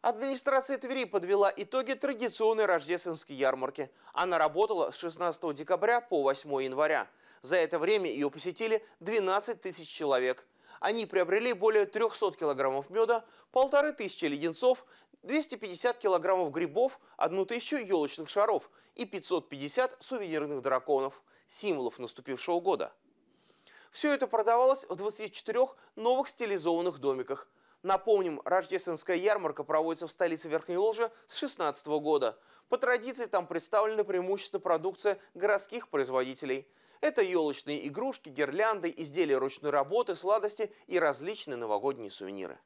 Администрация Твери подвела итоги традиционной рождественской ярмарки. Она работала с 16 декабря по 8 января. За это время ее посетили 12 тысяч человек. Они приобрели более 300 килограммов меда, полторы тысячи леденцов, 250 килограммов грибов, 1000 елочных шаров и 550 сувенирных драконов – символов наступившего года. Все это продавалось в 24 новых стилизованных домиках – Напомним, рождественская ярмарка проводится в столице Верхней Волжи с 16 года. По традиции там представлена преимущественно продукция городских производителей. Это елочные игрушки, гирлянды, изделия ручной работы, сладости и различные новогодние сувениры.